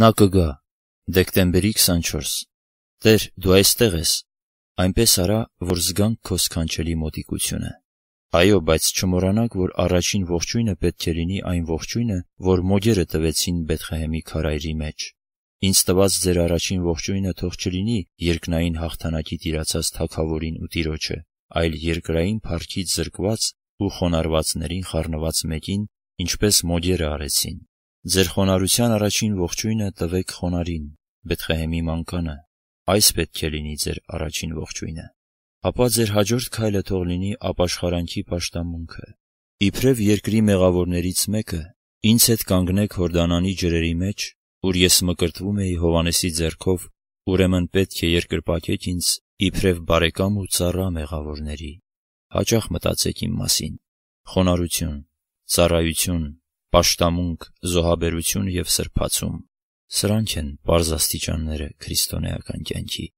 Նա կգա։ Դեկտեմբերի 24։ Տեր, դու այստեղ ես։ Այնպես արա, որ զգանք քո սքանչելի մոտիկությունը։ Այո, բայց չմոռանանք, որ առաջին ողջույնը պետք է լինի այն ողջույնը, որ մոգերը տվեցին Բեթլեհեմի քարայրի մեջ։ Ինձ տված ձեր առաջին ողջույնը թող չլինի երկնային հաղթանակի տիրացած թակավորին ու տիրոջը, այլ երկրային փառքից զրկված ու խոնարվածներին խառնված մեկին, ինչպես մոգերը արեցին։ Ձեր խոնարհության առաջին ողջույնը տվեք խոնարին, Բեթխեհեմի մանկանը։ Այս պետք է լինի ձեր առաջին ողջույնը։ Ապա ձեր հաջորդ քայլը թող լինի ապաշխարանքի աշտամունքը։ Իբրև երկրի մեղավորներից մեկը ինձ հետ կանգնեք Հորդանանի ջրերի մեջ, ուր ես մկրտվում էի Հովանեսի ձեռքով, ուրեմն պետք է երկրպագեք ինձ իբրև բարեկամ ու ծառա մեղավորների։ Հաճախ մտածեք իմ մասին։ Խոնարություն, ծառայություն, պաշտամունք, զոհաբերություն և սրբացում, սրանք են պարզ աստիճանները քրիստոնեական կյանքի